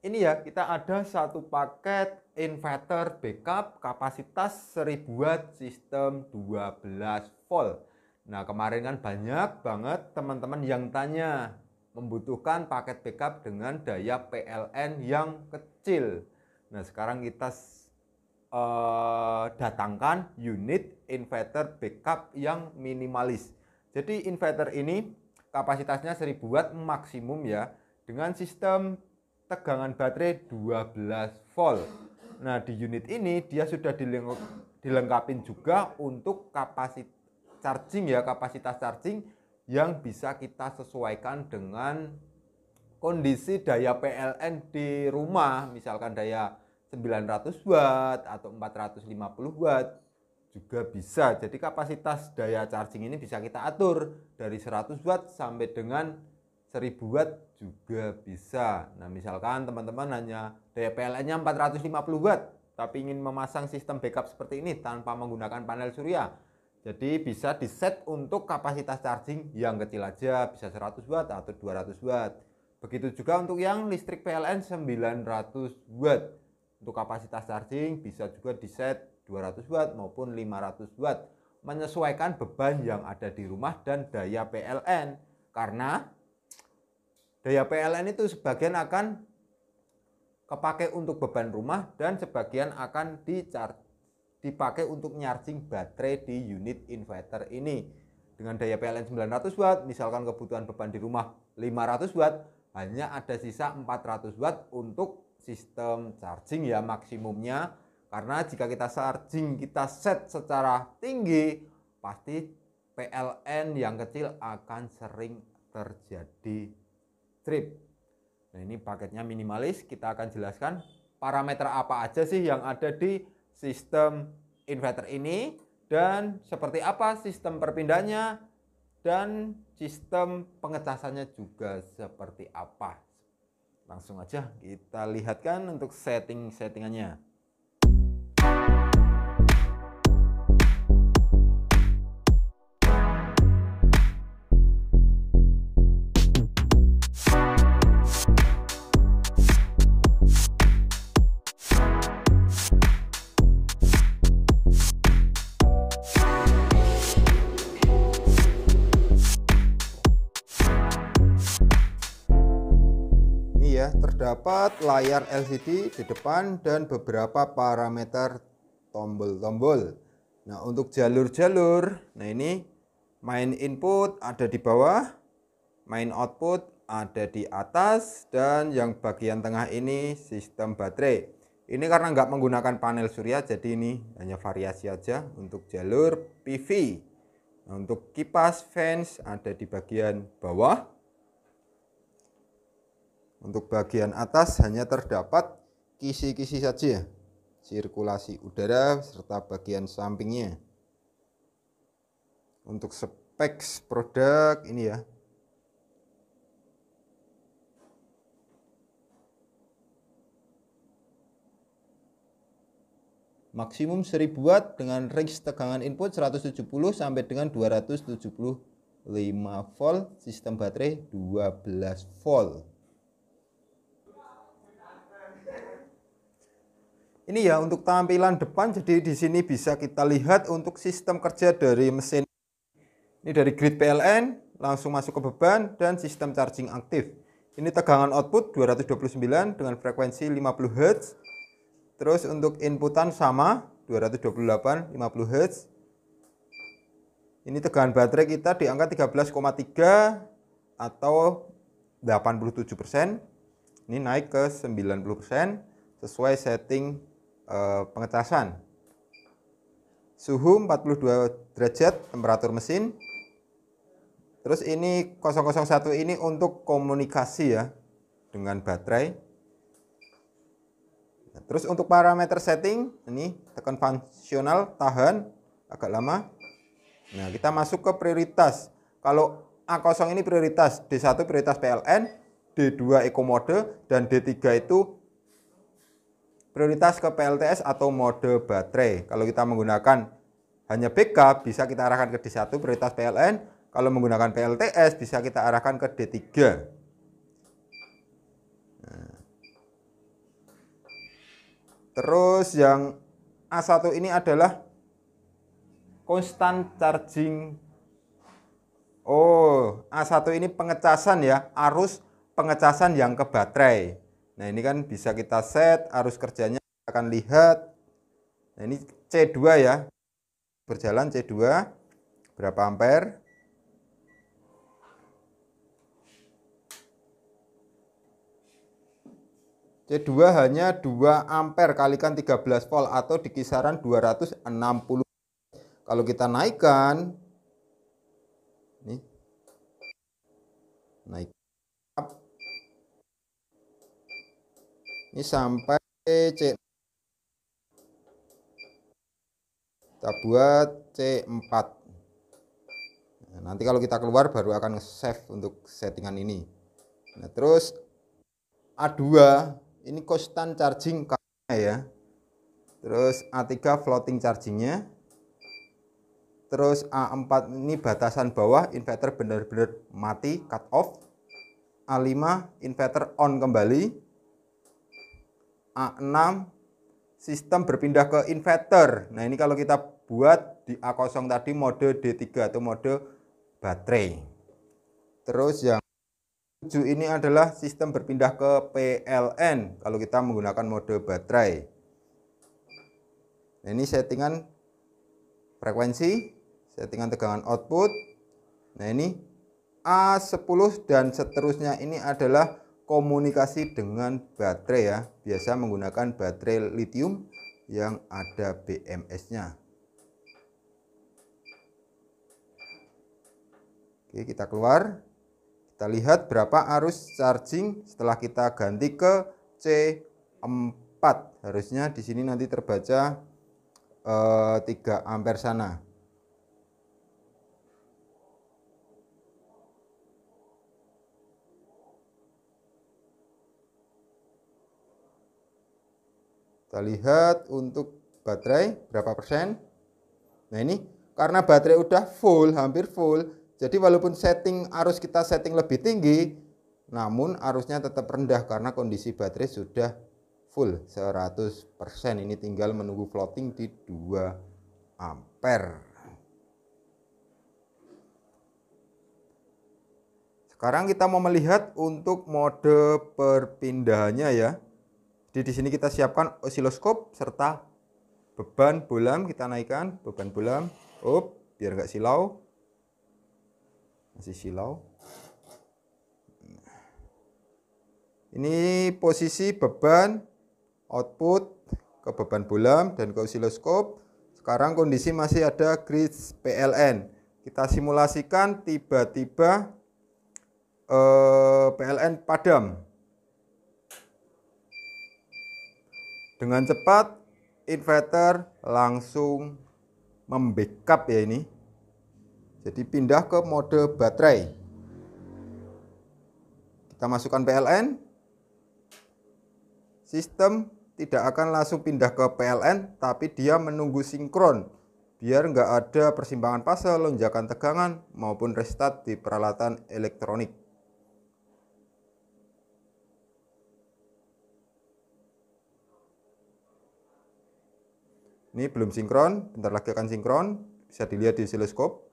ini ya kita ada satu paket inverter backup kapasitas 1000 watt sistem 12 volt. Nah kemarin kan banyak banget teman-teman yang tanya membutuhkan paket backup dengan daya PLN yang kecil. Nah sekarang kita uh, datangkan unit inverter backup yang minimalis. Jadi inverter ini kapasitasnya 1000 watt maksimum ya dengan sistem tegangan baterai 12 volt. Nah, di unit ini dia sudah dilengkapi juga untuk kapasitas charging ya, kapasitas charging yang bisa kita sesuaikan dengan kondisi daya PLN di rumah, misalkan daya 900 watt atau 450 watt juga bisa. Jadi kapasitas daya charging ini bisa kita atur dari 100 watt sampai dengan 1000 watt juga bisa. Nah, misalkan teman-teman hanya daya PLN-nya 450 watt, tapi ingin memasang sistem backup seperti ini tanpa menggunakan panel surya. Jadi bisa di set untuk kapasitas charging yang kecil aja, bisa 100 watt atau 200 watt. Begitu juga untuk yang listrik PLN 900 watt. Untuk kapasitas charging bisa juga di set 200 watt maupun 500 watt. Menyesuaikan beban yang ada di rumah dan daya PLN. Karena Daya PLN itu sebagian akan kepakai untuk beban rumah dan sebagian akan di dipakai untuk nyarcing baterai di unit inverter ini. Dengan daya PLN 900 watt, misalkan kebutuhan beban di rumah 500 watt, hanya ada sisa 400 watt untuk sistem charging ya maksimumnya. Karena jika kita charging kita set secara tinggi, pasti PLN yang kecil akan sering terjadi Trip. Nah ini paketnya minimalis, kita akan jelaskan parameter apa aja sih yang ada di sistem inverter ini dan seperti apa sistem perpindahannya dan sistem pengecasannya juga seperti apa. Langsung aja kita lihatkan untuk setting-settingannya. ya, terdapat layar LCD di depan dan beberapa parameter tombol-tombol. Nah, untuk jalur-jalur, nah ini main input ada di bawah, main output ada di atas, dan yang bagian tengah ini sistem baterai. Ini karena nggak menggunakan panel surya, jadi ini hanya variasi aja untuk jalur PV. Nah, untuk kipas fans ada di bagian bawah, untuk bagian atas hanya terdapat kisi-kisi saja, sirkulasi udara serta bagian sampingnya. Untuk spek produk ini ya. Maksimum 1000 watt dengan range tegangan input 170 sampai dengan 275 volt, sistem baterai 12 volt. Ini ya untuk tampilan depan jadi di sini bisa kita lihat untuk sistem kerja dari mesin. Ini dari grid PLN, langsung masuk ke beban dan sistem charging aktif. Ini tegangan output 229 dengan frekuensi 50 Hz. Terus untuk inputan sama 228 50 Hz. Ini tegangan baterai kita di angka 13,3 atau 87%. Ini naik ke 90% sesuai setting Eh, suhu empat Suhu 42 derajat temperatur mesin. Terus ini 001 ini untuk komunikasi ya dengan baterai. Nah, terus untuk parameter setting ini tekan fungsional tahan agak lama. Nah, kita masuk ke prioritas. Kalau A0 ini prioritas, D1 prioritas PLN, D2 eco mode dan D3 itu prioritas ke PLTS atau mode baterai. Kalau kita menggunakan hanya BK, bisa kita arahkan ke D1 prioritas PLN. Kalau menggunakan PLTS, bisa kita arahkan ke D3. Nah. Terus yang A1 ini adalah constant charging. Oh, A1 ini pengecasan ya, arus pengecasan yang ke baterai. Nah ini kan bisa kita set arus kerjanya akan lihat. Nah ini C2 ya. Berjalan C2 berapa ampere? C2 hanya 2 ampere kalikan 13 volt atau di kisaran 260. Kalau kita naikkan ini naik ini sampai C kita buat C4 nah, nanti kalau kita keluar baru akan save untuk settingan ini nah terus A2 ini constant charging ya terus A3 floating chargingnya terus A4 ini batasan bawah inverter benar-benar mati cut off A5 inverter on kembali A6 sistem berpindah ke inverter. Nah, ini kalau kita buat di A0 tadi mode D3 atau mode baterai. Terus yang tujuh ini adalah sistem berpindah ke PLN kalau kita menggunakan mode baterai. Nah, ini settingan frekuensi, settingan tegangan output. Nah, ini A10 dan seterusnya ini adalah komunikasi dengan baterai ya biasa menggunakan baterai lithium yang ada BMS nya Oke kita keluar kita lihat berapa arus charging setelah kita ganti ke C4 harusnya di sini nanti terbaca eh, 3 ampere sana Kita lihat untuk baterai berapa persen. Nah ini karena baterai udah full, hampir full. Jadi walaupun setting arus kita setting lebih tinggi, namun arusnya tetap rendah karena kondisi baterai sudah full 100%. Ini tinggal menunggu floating di 2 ampere. Sekarang kita mau melihat untuk mode perpindahannya ya. Jadi di sini kita siapkan osiloskop serta beban bulam kita naikkan beban bulam, up biar nggak silau masih silau ini posisi beban output ke beban bulam dan ke osiloskop sekarang kondisi masih ada grid PLN kita simulasikan tiba-tiba eh, PLN padam Dengan cepat inverter langsung membackup ya ini. Jadi pindah ke mode baterai. Kita masukkan PLN. Sistem tidak akan langsung pindah ke PLN, tapi dia menunggu sinkron. Biar nggak ada persimpangan fase, lonjakan tegangan, maupun restart di peralatan elektronik. Ini belum sinkron, bentar lagi akan sinkron. Bisa dilihat di oscilloscope.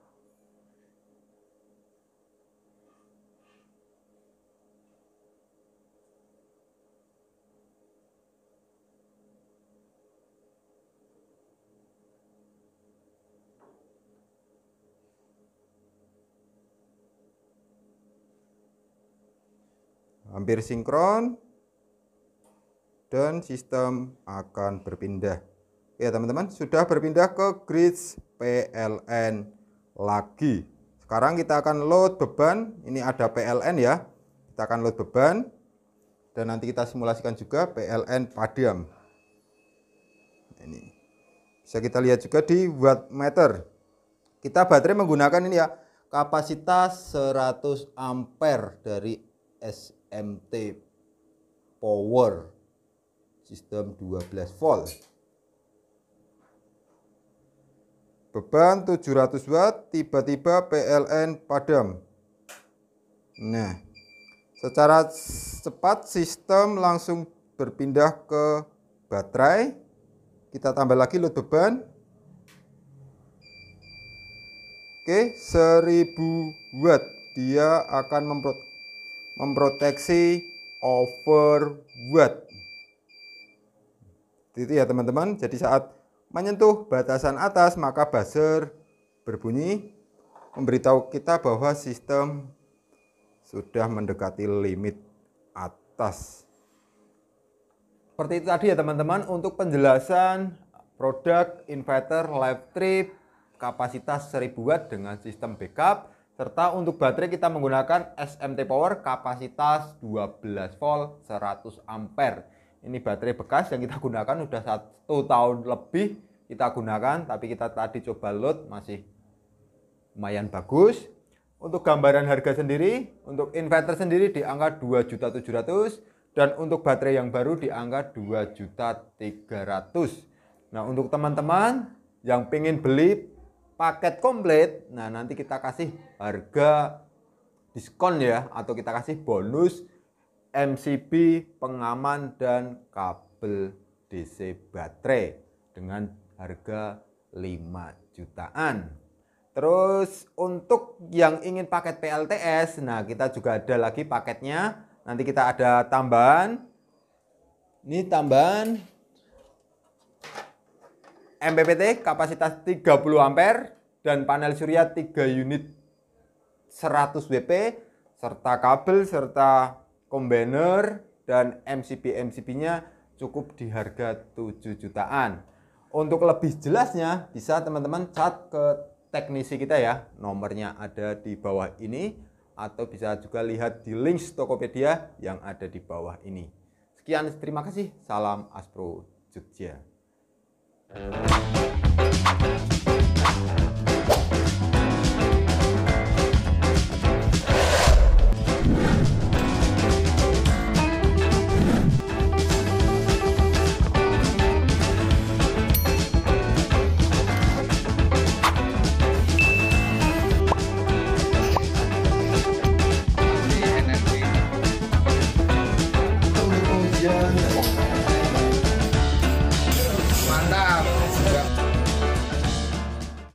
hampir sinkron dan sistem akan berpindah ya teman-teman sudah berpindah ke grids PLN lagi sekarang kita akan load beban ini ada PLN ya kita akan load beban dan nanti kita simulasikan juga PLN padam ini bisa kita lihat juga di watt meter kita baterai menggunakan ini ya kapasitas 100 ampere dari SMT power sistem 12 volt Beban 700 watt, tiba-tiba PLN padam. Nah, secara cepat sistem langsung berpindah ke baterai. Kita tambah lagi load beban. Oke, 1000 watt. Dia akan memproteksi over watt. Itu ya teman-teman. Jadi saat menyentuh batasan atas maka buzzer berbunyi memberitahu kita bahwa sistem sudah mendekati limit atas. Seperti itu tadi ya teman-teman untuk penjelasan produk inverter live trip kapasitas 1000 watt dengan sistem backup serta untuk baterai kita menggunakan SMT Power kapasitas 12 volt 100 ampere ini baterai bekas yang kita gunakan sudah satu tahun lebih kita gunakan tapi kita tadi coba load masih lumayan bagus untuk gambaran harga sendiri untuk inverter sendiri di angka 2.700 dan untuk baterai yang baru di angka 2.300 nah untuk teman-teman yang pengen beli paket komplit nah nanti kita kasih harga diskon ya atau kita kasih bonus MCB, pengaman, dan kabel DC baterai dengan harga 5 jutaan. Terus untuk yang ingin paket PLTS, nah kita juga ada lagi paketnya. Nanti kita ada tambahan. Ini tambahan MPPT kapasitas 30 ampere dan panel surya 3 unit 100 WP serta kabel serta Combiner dan MCB mcp nya cukup di harga 7 jutaan. Untuk lebih jelasnya bisa teman-teman cat ke teknisi kita ya. Nomornya ada di bawah ini atau bisa juga lihat di link Tokopedia yang ada di bawah ini. Sekian terima kasih. Salam Aspro Jogja.